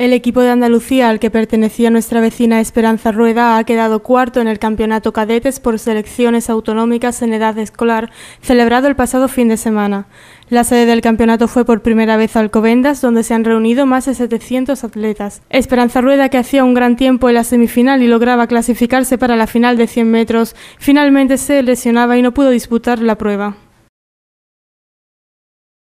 El equipo de Andalucía al que pertenecía nuestra vecina Esperanza Rueda ha quedado cuarto en el Campeonato Cadetes por selecciones autonómicas en edad escolar, celebrado el pasado fin de semana. La sede del campeonato fue por primera vez Alcobendas, donde se han reunido más de 700 atletas. Esperanza Rueda, que hacía un gran tiempo en la semifinal y lograba clasificarse para la final de 100 metros, finalmente se lesionaba y no pudo disputar la prueba.